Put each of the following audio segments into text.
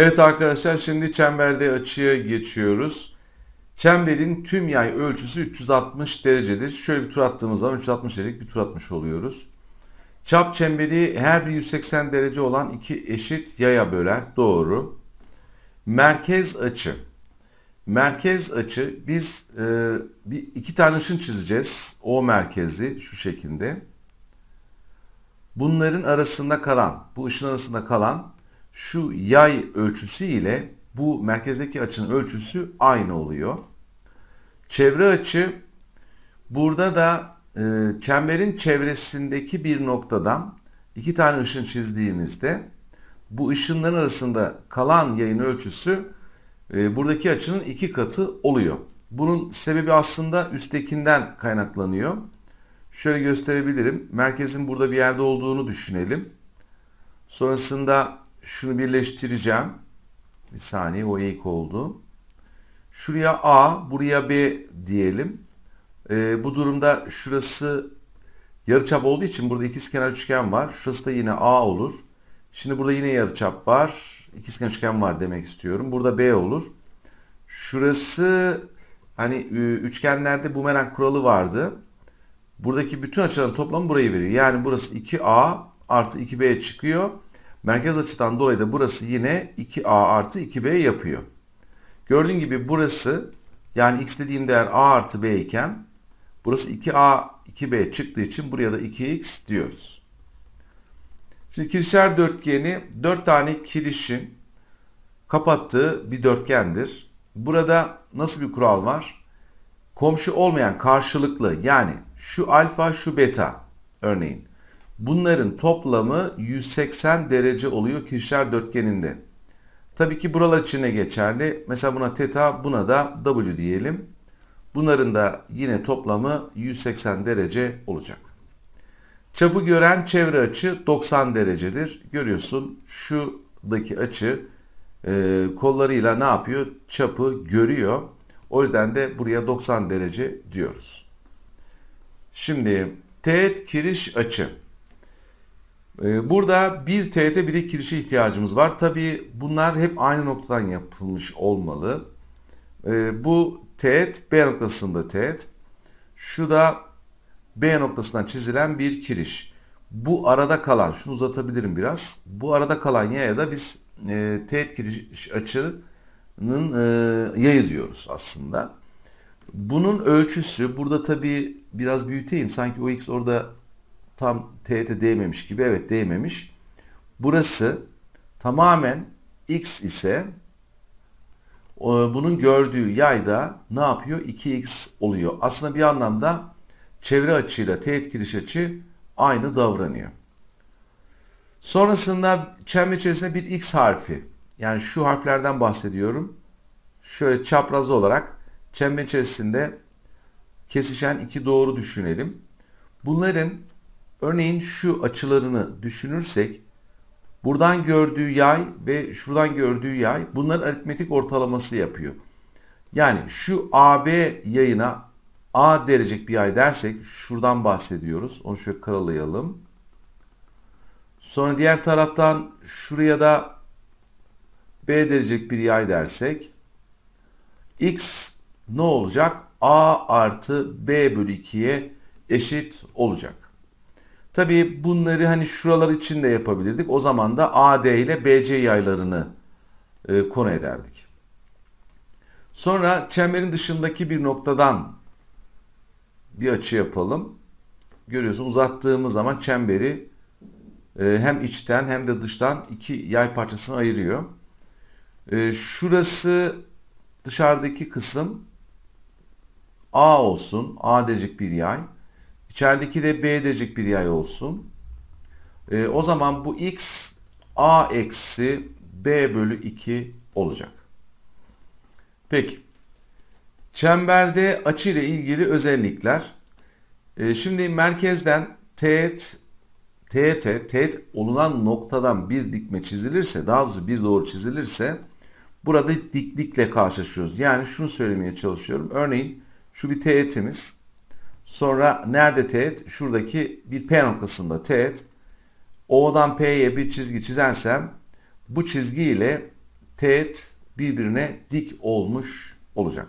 Evet arkadaşlar şimdi çemberde açıya geçiyoruz. Çemberin tüm yay ölçüsü 360 derecedir. Şöyle bir tur attığımız zaman 360 derecelik bir tur atmış oluyoruz. Çap çemberi her bir 180 derece olan iki eşit yaya böler. Doğru. Merkez açı. Merkez açı biz e, bir iki tane ışın çizeceğiz. O merkezli şu şekilde. Bunların arasında kalan, bu ışın arasında kalan şu yay ölçüsü ile bu merkezdeki açının ölçüsü aynı oluyor. Çevre açı burada da e, çemberin çevresindeki bir noktadan iki tane ışın çizdiğimizde bu ışınların arasında kalan yayın ölçüsü e, buradaki açının iki katı oluyor. Bunun sebebi aslında üsttekinden kaynaklanıyor. Şöyle gösterebilirim. Merkezin burada bir yerde olduğunu düşünelim. Sonrasında şunu birleştireceğim. Bir saniye o ilk oldu. Şuraya A, buraya B diyelim. E, bu durumda şurası yarıçap olduğu için burada ikizkenar üçgen var. Şurası da yine A olur. Şimdi burada yine yarıçap var. İkizkenar üçgen var demek istiyorum. Burada B olur. Şurası hani üçgenlerde bumerang kuralı vardı. Buradaki bütün açıların toplamı burayı veriyor. Yani burası 2A artı 2B çıkıyor. Merkez açıdan dolayı da burası yine 2a artı 2b yapıyor. Gördüğün gibi burası yani x dediğim değer a artı b iken burası 2a 2b çıktığı için buraya da 2x diyoruz. Şimdi kirişer dörtgeni 4 tane kirişin kapattığı bir dörtgendir. Burada nasıl bir kural var? Komşu olmayan karşılıklı yani şu alfa şu beta örneğin Bunların toplamı 180 derece oluyor kirşer dörtgeninde. Tabii ki buralar için de geçerli. Mesela buna teta, buna da W diyelim. Bunların da yine toplamı 180 derece olacak. Çapı gören çevre açı 90 derecedir. Görüyorsun şuradaki açı e, kollarıyla ne yapıyor? Çapı görüyor. O yüzden de buraya 90 derece diyoruz. Şimdi teğet kiriş açı. Ee, burada bir TET bir de kirişe ihtiyacımız var. Tabi bunlar hep aynı noktadan yapılmış olmalı. Ee, bu tet B noktasında tet. Şu da B noktasından çizilen bir kiriş. Bu arada kalan, şunu uzatabilirim biraz. Bu arada kalan yaya da biz e, tet kiriş açının e, yayı diyoruz aslında. Bunun ölçüsü, burada tabii biraz büyüteyim. Sanki o x orada tam teğete değmemiş gibi evet değmemiş. Burası tamamen x ise e, bunun gördüğü yayda ne yapıyor? 2x oluyor. Aslında bir anlamda çevre açıyla teğet giriş açı aynı davranıyor. Sonrasında çember içerisinde bir x harfi. Yani şu harflerden bahsediyorum. Şöyle çapraz olarak çember içerisinde kesişen iki doğru düşünelim. Bunların Örneğin şu açılarını düşünürsek buradan gördüğü yay ve şuradan gördüğü yay bunların aritmetik ortalaması yapıyor. Yani şu AB yayına A derecek bir yay dersek şuradan bahsediyoruz. Onu şöyle karalayalım. Sonra diğer taraftan şuraya da B derecek bir yay dersek X ne olacak? A artı B bölü 2'ye eşit olacak. Tabii bunları hani şuralar için de yapabilirdik. O zaman da AD ile BC yaylarını e, konu ederdik. Sonra çemberin dışındaki bir noktadan bir açı yapalım. Görüyorsun uzattığımız zaman çemberi e, hem içten hem de dıştan iki yay parçasını ayırıyor. E, şurası dışarıdaki kısım A olsun. A'decik bir yay. İçerideki de b'decik bir yay olsun. E, o zaman bu x a eksi b bölü 2 olacak. Peki. Çemberde açı ile ilgili özellikler. E, şimdi merkezden teğet teğet teğet olunan noktadan bir dikme çizilirse, daha doğrusu bir doğru çizilirse burada diklikle karşılaşıyoruz. Yani şunu söylemeye çalışıyorum. Örneğin şu bir teğetimiz. Sonra nerede teğet? Şuradaki bir P noktasında teğet. O'dan P'ye bir çizgi çizersem bu çizgi ile teğet birbirine dik olmuş olacak.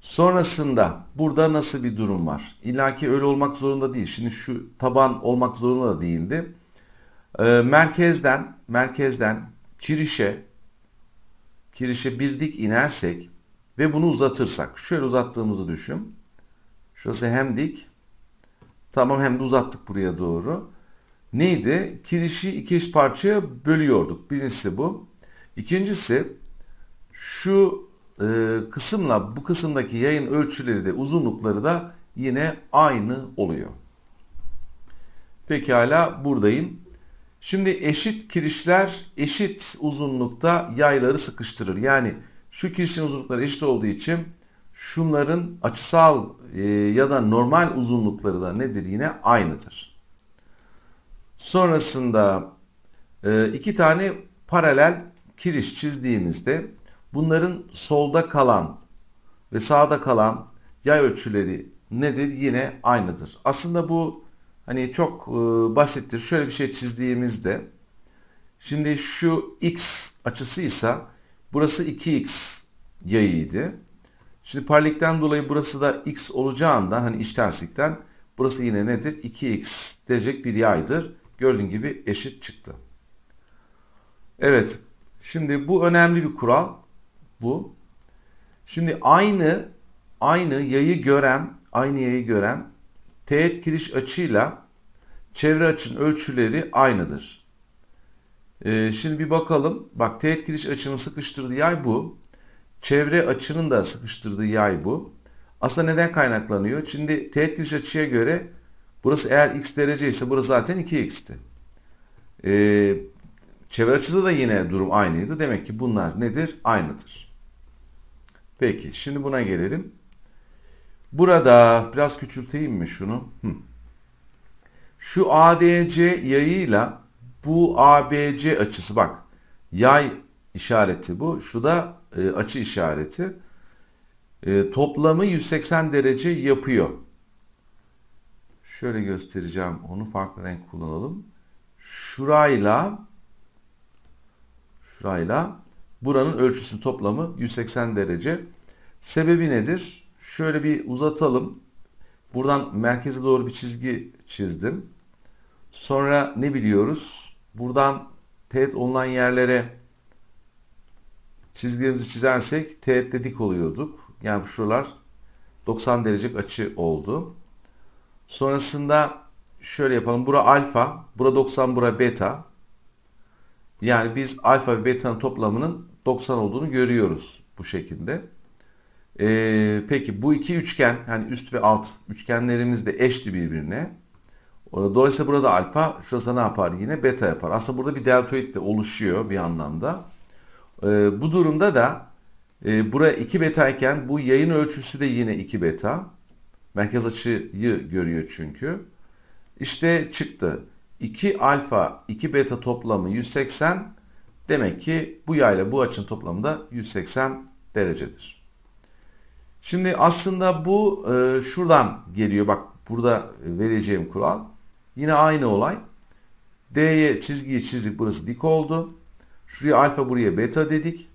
Sonrasında burada nasıl bir durum var? İlla ki öyle olmak zorunda değil. Şimdi şu taban olmak zorunda da değildi. Ee, merkezden, merkezden kirişe, kirişe bir dik inersek ve bunu uzatırsak. Şöyle uzattığımızı düşün. Şurası hem dik. Tamam hem de uzattık buraya doğru. Neydi? Kirişi iki eş parçaya bölüyorduk. Birincisi bu. İkincisi şu e, kısımla bu kısımdaki yayın ölçüleri de uzunlukları da yine aynı oluyor. Pekala buradayım. Şimdi eşit kirişler eşit uzunlukta yayları sıkıştırır. Yani şu kirişin uzunlukları eşit olduğu için şunların açısal e, ya da normal uzunlukları da nedir yine aynıdır. Sonrasında e, iki tane paralel kiriş çizdiğimizde bunların solda kalan ve sağda kalan yay ölçüleri nedir? Yine aynıdır. Aslında bu hani çok e, basittir. Şöyle bir şey çizdiğimizde şimdi şu x açısıysa burası 2x yayıydı. Şimdi paralellikten dolayı burası da x olacağından hani iç terslikten burası yine nedir? 2x derece bir yaydır. Gördüğün gibi eşit çıktı. Evet. Şimdi bu önemli bir kural. Bu. Şimdi aynı aynı yayı gören aynı yayı gören teğet giriş açıyla çevre açının ölçüleri aynıdır. Ee, şimdi bir bakalım. Bak teğet giriş açının sıkıştırdığı yay bu. Çevre açının da sıkıştırdığı yay bu. Aslında neden kaynaklanıyor? Şimdi teğet giriş açıya göre burası eğer x derece ise burası zaten 2x'ti. Ee, çevre açıda da yine durum aynıydı. Demek ki bunlar nedir? Aynıdır. Peki şimdi buna gelelim. Burada biraz küçülteyim mi şunu? Hı. Şu ADC yayıyla bu ABC açısı bak. Yay işareti bu. Şu da e, açı işareti e, toplamı 180 derece yapıyor. Şöyle göstereceğim. Onu farklı renk kullanalım. Şurayla şurayla buranın ölçüsü toplamı 180 derece. Sebebi nedir? Şöyle bir uzatalım. Buradan merkeze doğru bir çizgi çizdim. Sonra ne biliyoruz? Buradan teğet olan yerlere çizgilerimizi çizersek teğetle dik oluyorduk. Yani şuralar 90 derece açı oldu. Sonrasında şöyle yapalım. Bura alfa, bura 90, bura beta. Yani biz alfa ve beta'nın toplamının 90 olduğunu görüyoruz bu şekilde. Ee, peki bu iki üçgen yani üst ve alt üçgenlerimiz de eşti birbirine. Dolayısıyla burada alfa şurası ne yapar yine beta yapar. Aslında burada bir deltoid de oluşuyor bir anlamda. E, bu durumda da e, bura 2 beta iken bu yayın ölçüsü de yine 2 beta. Merkez açıyı görüyor çünkü. İşte çıktı. 2 alfa 2 beta toplamı 180. Demek ki bu yayla bu açın toplamı da 180 derecedir. Şimdi aslında bu e, şuradan geliyor. Bak burada e, vereceğim kural. Yine aynı olay. D'ye çizgiyi çizdik. Burası dik oldu. Şuraya alfa buraya beta dedik.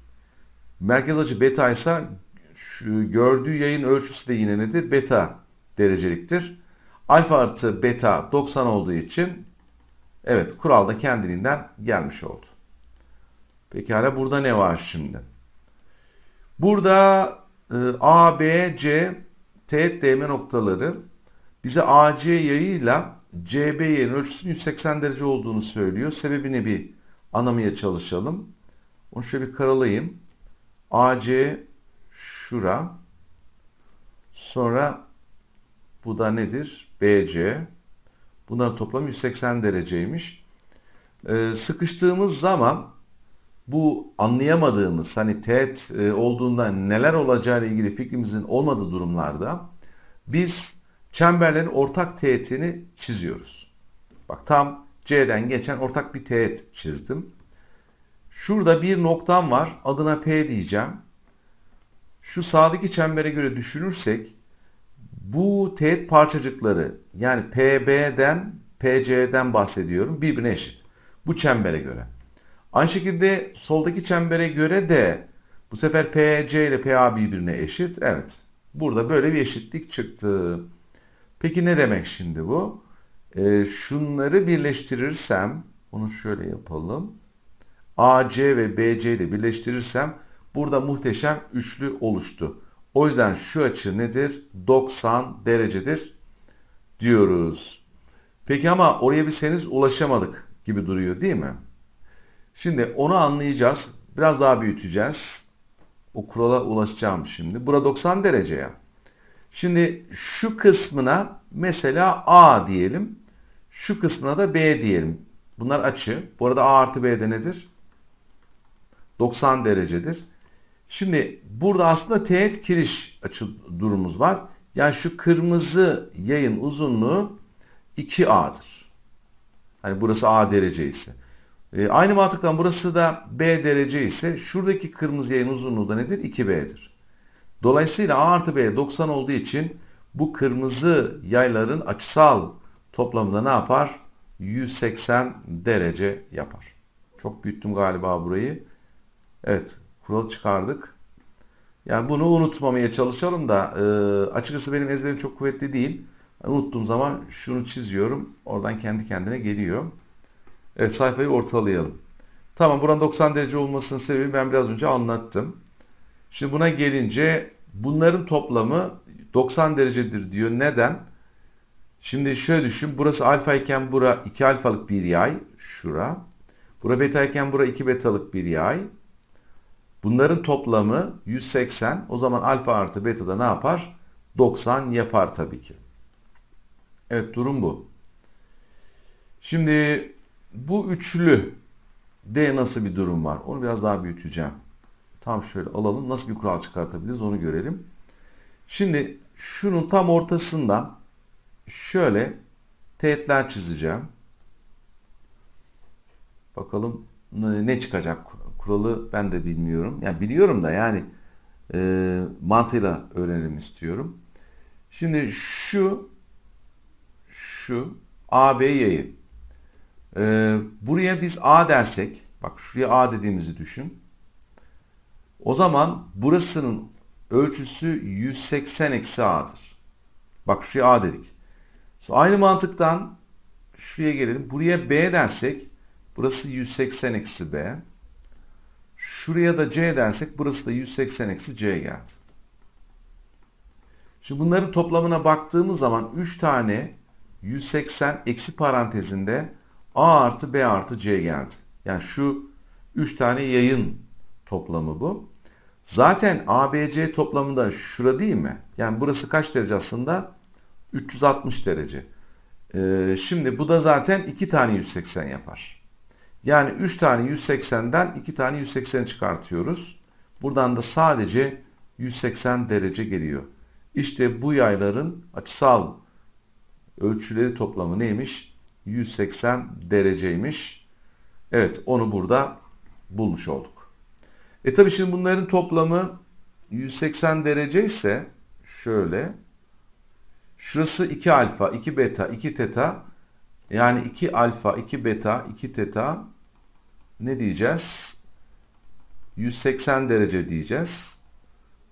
Merkez açı beta ise şu gördüğü yayın ölçüsü de yine nedir? Beta dereceliktir. Alfa artı beta 90 olduğu için evet kural da kendiliğinden gelmiş oldu. Pekala burada ne var şimdi? Burada e, A, B, C, T, D, M noktaları bize AC yayıyla CB yayının ölçüsünün 180 derece olduğunu söylüyor. Sebebini bir anlamaya çalışalım. Onu şöyle bir karalayayım. AC şura. Sonra bu da nedir? BC. Bunların toplamı 180 dereceymiş. Ee, sıkıştığımız zaman bu anlayamadığımız hani teğet e, olduğunda neler olacağı ile ilgili fikrimizin olmadığı durumlarda biz çemberlerin ortak teğetini çiziyoruz. Bak tam C'den geçen ortak bir teğet çizdim. Şurada bir noktam var. Adına P diyeceğim. Şu sağdaki çembere göre düşünürsek bu teğet parçacıkları yani PB'den PC'den bahsediyorum birbirine eşit. Bu çembere göre. Aynı şekilde soldaki çembere göre de bu sefer PC ile PA birbirine eşit. Evet. Burada böyle bir eşitlik çıktı. Peki ne demek şimdi bu? e, şunları birleştirirsem, bunu şöyle yapalım. AC ve BC'yi de birleştirirsem burada muhteşem üçlü oluştu. O yüzden şu açı nedir? 90 derecedir diyoruz. Peki ama oraya bilseniz ulaşamadık gibi duruyor değil mi? Şimdi onu anlayacağız. Biraz daha büyüteceğiz. O kurala ulaşacağım şimdi. Bura 90 derece ya. Şimdi şu kısmına Mesela A diyelim. Şu kısmına da B diyelim. Bunlar açı. Bu arada A artı B de nedir? 90 derecedir. Şimdi burada aslında teğet kiriş açı durumumuz var. Yani şu kırmızı yayın uzunluğu 2A'dır. Hani burası A derece ise. E, aynı mantıktan burası da B derece ise şuradaki kırmızı yayın uzunluğu da nedir? 2B'dir. Dolayısıyla A artı B 90 olduğu için bu kırmızı yayların açısal toplamı da ne yapar? 180 derece yapar. Çok büyüttüm galiba burayı. Evet kural çıkardık. Yani bunu unutmamaya çalışalım da e, açıkçası benim ezberim çok kuvvetli değil. Unuttuğum zaman şunu çiziyorum. Oradan kendi kendine geliyor. Evet sayfayı ortalayalım. Tamam buranın 90 derece olmasının sebebi ben biraz önce anlattım. Şimdi buna gelince bunların toplamı 90 derecedir diyor. Neden? Şimdi şöyle düşün. Burası alfa iken bura 2 alfalık bir yay. Şura. Bura beta iken bura 2 betalık bir yay. Bunların toplamı 180. O zaman alfa artı beta da ne yapar? 90 yapar tabii ki. Evet durum bu. Şimdi bu üçlü de nasıl bir durum var? Onu biraz daha büyüteceğim. Tam şöyle alalım. Nasıl bir kural çıkartabiliriz onu görelim. Şimdi şunun tam ortasında şöyle teğetler çizeceğim. Bakalım ne çıkacak kuralı ben de bilmiyorum. Yani biliyorum da yani e, mantığıyla öğrenelim istiyorum. Şimdi şu şu AB yayı. E, buraya biz A dersek bak şuraya A dediğimizi düşün. O zaman burasının ölçüsü 180 eksi a'dır. Bak şuraya a dedik. Sonra aynı mantıktan şuraya gelelim. Buraya b dersek burası 180 eksi b. Şuraya da c dersek burası da 180 eksi c geldi. Şimdi bunların toplamına baktığımız zaman 3 tane 180 eksi parantezinde a artı b artı c geldi. Yani şu 3 tane yayın toplamı bu. Zaten ABC toplamında şura değil mi? Yani burası kaç derece aslında? 360 derece. Ee, şimdi bu da zaten 2 tane 180 yapar. Yani 3 tane 180'den 2 tane 180 çıkartıyoruz. Buradan da sadece 180 derece geliyor. İşte bu yayların açısal ölçüleri toplamı neymiş? 180 dereceymiş. Evet onu burada bulmuş olduk. E tabii şimdi bunların toplamı 180 derece ise şöyle. Şurası 2 alfa, 2 beta, 2 teta. Yani 2 alfa, 2 beta, 2 teta ne diyeceğiz? 180 derece diyeceğiz.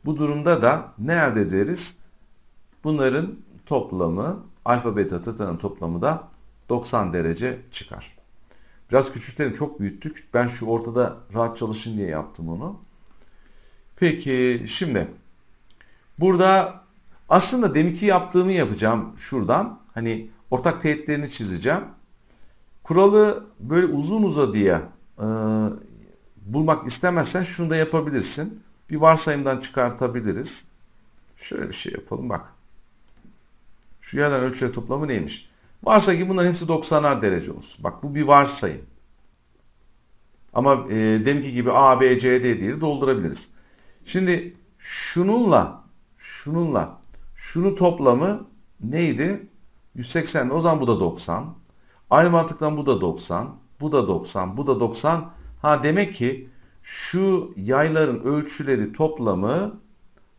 Bu durumda da ne elde ederiz? Bunların toplamı alfa beta teta'nın toplamı da 90 derece çıkar. Biraz küçültelim çok büyüttük. Ben şu ortada rahat çalışın diye yaptım onu. Peki şimdi burada aslında deminki yaptığımı yapacağım şuradan. Hani ortak teğetlerini çizeceğim. Kuralı böyle uzun uzadıya e, bulmak istemezsen şunu da yapabilirsin. Bir varsayımdan çıkartabiliriz. Şöyle bir şey yapalım bak. Şu yerden ölçüler toplamı neymiş? Varsa ki bunların hepsi 90'ar derece olsun. Bak bu bir varsayım. Ama e, deminki gibi A, B, C, D diye doldurabiliriz. Şimdi şununla, şununla, şunu toplamı neydi? 180. O zaman bu da 90. Aynı mantıktan bu da 90. Bu da 90. Bu da 90. Ha demek ki şu yayların ölçüleri toplamı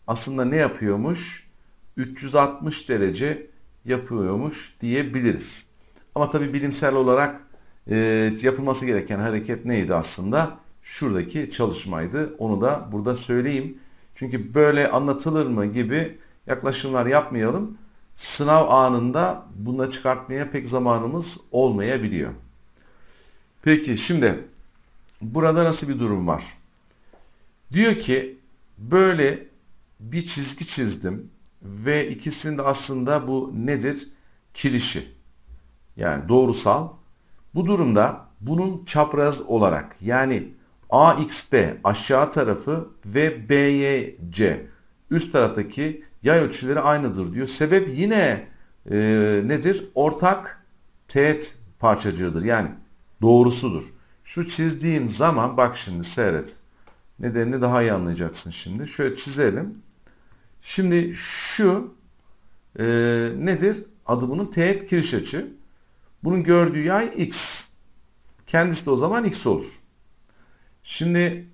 aslında ne yapıyormuş? 360 derece yapıyormuş diyebiliriz. Ama tabi bilimsel olarak e, yapılması gereken hareket neydi aslında? Şuradaki çalışmaydı. Onu da burada söyleyeyim. Çünkü böyle anlatılır mı gibi yaklaşımlar yapmayalım. Sınav anında bunu çıkartmaya pek zamanımız olmayabiliyor. Peki şimdi burada nasıl bir durum var? Diyor ki böyle bir çizgi çizdim ve ikisinde aslında bu nedir? Kirişi. Yani doğrusal. Bu durumda bunun çapraz olarak yani AXB aşağı tarafı ve BYC üst taraftaki yay ölçüleri aynıdır diyor. Sebep yine e, nedir? Ortak teğet parçacığıdır. Yani doğrusudur. Şu çizdiğim zaman bak şimdi seyret. Nedenini daha iyi anlayacaksın şimdi. Şöyle çizelim. Şimdi şu e, nedir? Adı bunun teğet kiriş açı. Bunun gördüğü yay x. Kendisi de o zaman x olur. Şimdi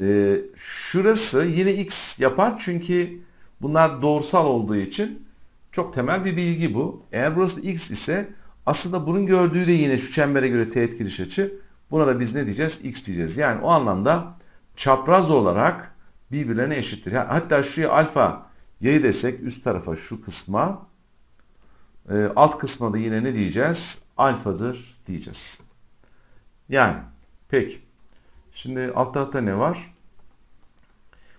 e, şurası yine x yapar çünkü bunlar doğrusal olduğu için çok temel bir bilgi bu. Eğer burası x ise aslında bunun gördüğü de yine şu çembere göre teğet kiriş açı. Buna da biz ne diyeceğiz? X diyeceğiz. Yani o anlamda çapraz olarak birbirlerine eşittir. Hatta şuraya alfa Yayı desek üst tarafa şu kısma e, alt kısma da yine ne diyeceğiz? Alfadır diyeceğiz. Yani peki. Şimdi alt tarafta ne var?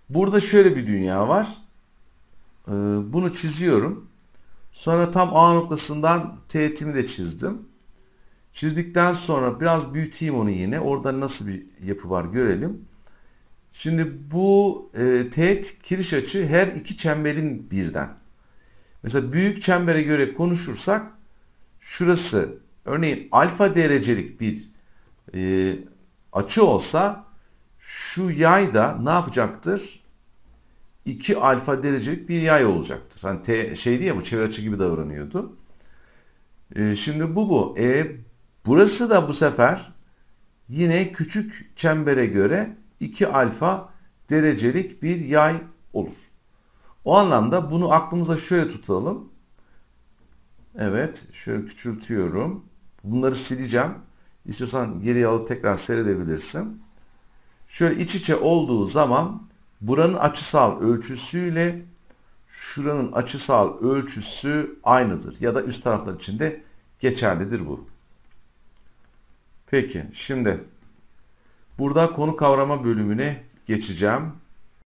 Burada şöyle bir dünya var. Ee, bunu çiziyorum. Sonra tam A noktasından teğetimi de çizdim. Çizdikten sonra biraz büyüteyim onu yine. Orada nasıl bir yapı var görelim. Şimdi bu e, teğet kiriş açı her iki çemberin birden. Mesela büyük çembere göre konuşursak şurası örneğin alfa derecelik bir e, açı olsa şu yay da ne yapacaktır? 2 alfa derecelik bir yay olacaktır. Hani t, şeydi ya bu çevre açı gibi davranıyordu. E, şimdi bu bu. E, burası da bu sefer yine küçük çembere göre 2 alfa derecelik bir yay olur. O anlamda bunu aklımıza şöyle tutalım. Evet şöyle küçültüyorum. Bunları sileceğim. İstiyorsan geri alıp tekrar seyredebilirsin. Şöyle iç içe olduğu zaman buranın açısal ölçüsüyle şuranın açısal ölçüsü aynıdır. Ya da üst taraflar için de geçerlidir bu. Peki şimdi Burada konu kavrama bölümüne geçeceğim.